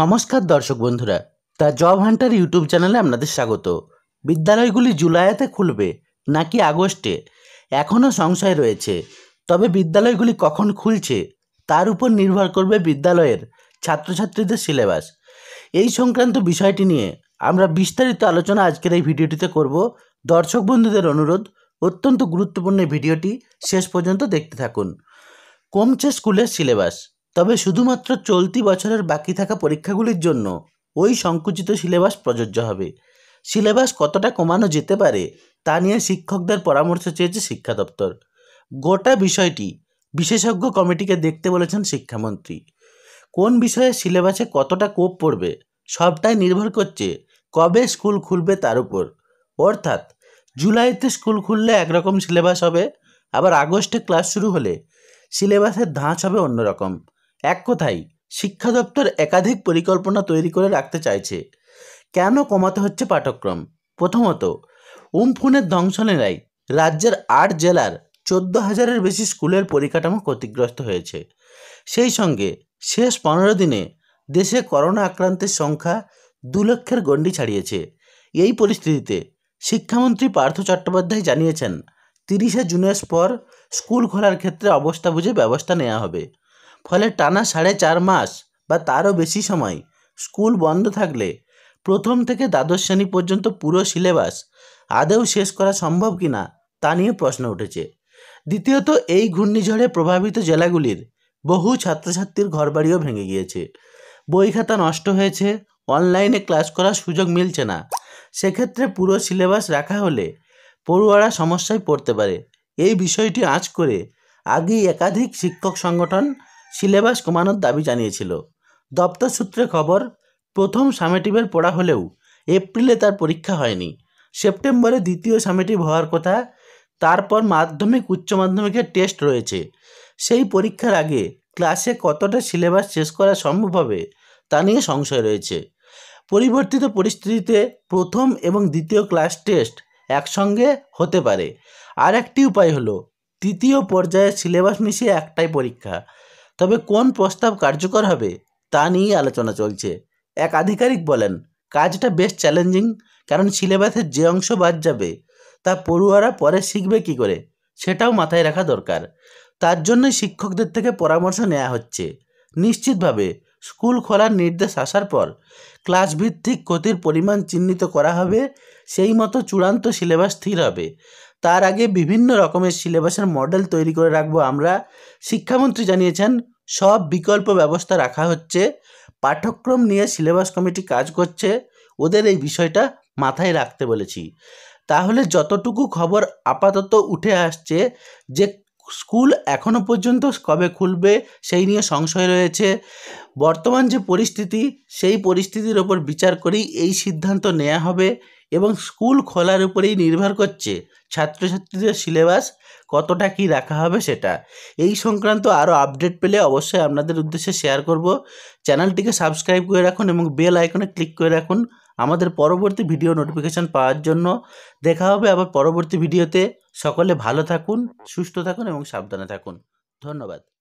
নমস্কার দর্শক বন্ধুরা তা জব হান্টার ইউটিউব চ্যানেলে আপনাদের স্বাগত বিদ্যালয়গুলি জুলাইতে খুলবে নাকি আগস্টে এখনও সংশয় রয়েছে তবে বিদ্যালয়গুলি কখন খুলছে তার উপর নির্ভর করবে বিদ্যালয়ের ছাত্রছাত্রীদের সিলেবাস এই সংক্রান্ত বিষয়টি নিয়ে আমরা বিস্তারিত আলোচনা আজকের এই ভিডিওটিতে করব দর্শক বন্ধুদের অনুরোধ অত্যন্ত গুরুত্বপূর্ণ ভিডিওটি শেষ পর্যন্ত দেখতে থাকুন কমছে স্কুলের সিলেবাস তবে শুধুমাত্র চলতি বছরের বাকি থাকা পরীক্ষাগুলির জন্য ওই সংকুচিত সিলেবাস প্রযোজ্য হবে সিলেবাস কতটা কমানো যেতে পারে তা নিয়ে শিক্ষকদের পরামর্শ চেয়েছে শিক্ষা দপ্তর গোটা বিষয়টি বিশেষজ্ঞ কমিটিকে দেখতে বলেছেন শিক্ষামন্ত্রী কোন বিষয়ে সিলেবাসে কতটা কোপ পড়বে সবটাই নির্ভর করছে কবে স্কুল খুলবে তার উপর অর্থাৎ জুলাইতে স্কুল খুললে একরকম সিলেবাস হবে আবার আগস্টে ক্লাস শুরু হলে সিলেবাসের ধাঁচ হবে অন্যরকম এক কথায় শিক্ষা দপ্তর একাধিক পরিকল্পনা তৈরি করে রাখতে চাইছে কেন কমাতে হচ্ছে পাঠ্যক্রম প্রথমত উমফুনের দংশনেরাই রাজ্যের আট জেলার চোদ্দ হাজারের বেশি স্কুলের পরিকাঠামো ক্ষতিগ্রস্ত হয়েছে সেই সঙ্গে শেষ পনেরো দিনে দেশে করোনা আক্রান্তের সংখ্যা দু লক্ষের গণ্ডি ছাড়িয়েছে এই পরিস্থিতিতে শিক্ষামন্ত্রী পার্থ চট্টোপাধ্যায় জানিয়েছেন তিরিশে জুনের পর স্কুল খোলার ক্ষেত্রে অবস্থা বুঝে ব্যবস্থা নেওয়া হবে ফলে টানা সাড়ে চার মাস বা তারও বেশি সময় স্কুল বন্ধ থাকলে প্রথম থেকে দ্বাদশ শ্রেণী পর্যন্ত পুরো সিলেবাস আদেও শেষ করা সম্ভব কিনা তা নিয়ে প্রশ্ন উঠেছে দ্বিতীয়ত এই ঘূর্ণিঝড়ে প্রভাবিত জেলাগুলির বহু ছাত্রছাত্রীর ঘরবাড়িও ভেঙে গিয়েছে বই খাতা নষ্ট হয়েছে অনলাইনে ক্লাস করার সুযোগ মিলছে না সেক্ষেত্রে পুরো সিলেবাস রাখা হলে পড়ুয়ারা সমস্যায় পড়তে পারে এই বিষয়টি আঁচ করে আগেই একাধিক শিক্ষক সংগঠন সিলেবাস কমানোর দাবি জানিয়েছিল দপ্তর সূত্রে খবর প্রথম সামেটিভের পড়া হলেও এপ্রিলে তার পরীক্ষা হয়নি সেপ্টেম্বরে দ্বিতীয় সামেটিভ হওয়ার কথা তারপর মাধ্যমিক উচ্চ মাধ্যমিকের টেস্ট রয়েছে সেই পরীক্ষার আগে ক্লাসে কতটা সিলেবাস শেষ করা সম্ভব হবে তা নিয়ে সংশয় রয়েছে পরিবর্তিত পরিস্থিতিতে প্রথম এবং দ্বিতীয় ক্লাস টেস্ট একসঙ্গে হতে পারে আর একটি উপায় হলো তৃতীয় পর্যায়ে সিলেবাস মিশিয়ে একটাই পরীক্ষা তবে কোন প্রস্তাব কার্যকর হবে তা নিয়ে আলোচনা চলছে এক আধিকারিক বলেন কাজটা বেশ চ্যালেঞ্জিং কারণ সিলেবাসের যে অংশ বাদ যাবে তা পড়ুয়ারা পরে শিখবে কি করে সেটাও মাথায় রাখা দরকার তার জন্য শিক্ষকদের থেকে পরামর্শ নেওয়া হচ্ছে নিশ্চিতভাবে স্কুল খোলার নির্দেশ আসার পর ক্লাস ভিত্তিক ক্ষতির পরিমাণ চিহ্নিত করা হবে সেই মতো চূড়ান্ত সিলেবাস স্থির হবে তার আগে বিভিন্ন রকমের সিলেবাসের মডেল তৈরি করে রাখবো আমরা শিক্ষামন্ত্রী জানিয়েছেন সব বিকল্প ব্যবস্থা রাখা হচ্ছে পাঠ্যক্রম নিয়ে সিলেবাস কমিটি কাজ করছে ওদের এই বিষয়টা মাথায় রাখতে বলেছি তাহলে যতটুকু খবর আপাতত উঠে আসছে যে স্কুল এখনও পর্যন্ত কবে খুলবে সেই নিয়ে সংশয় রয়েছে বর্তমান যে পরিস্থিতি সেই পরিস্থিতির ওপর বিচার করেই এই সিদ্ধান্ত নেওয়া হবে এবং স্কুল খোলার উপরেই নির্ভর করছে ছাত্রছাত্রীদের সিলেবাস কতটা কি রাখা হবে সেটা এই সংক্রান্ত আরও আপডেট পেলে অবশ্যই আপনাদের উদ্দেশ্যে শেয়ার করব চ্যানেলটিকে সাবস্ক্রাইব করে রাখুন এবং বেল আইকনে ক্লিক করে রাখুন আমাদের পরবর্তী ভিডিও নোটিফিকেশান পাওয়ার জন্য দেখা হবে আবার পরবর্তী ভিডিওতে সকলে ভালো থাকুন সুস্থ থাকুন এবং সাবধানে থাকুন ধন্যবাদ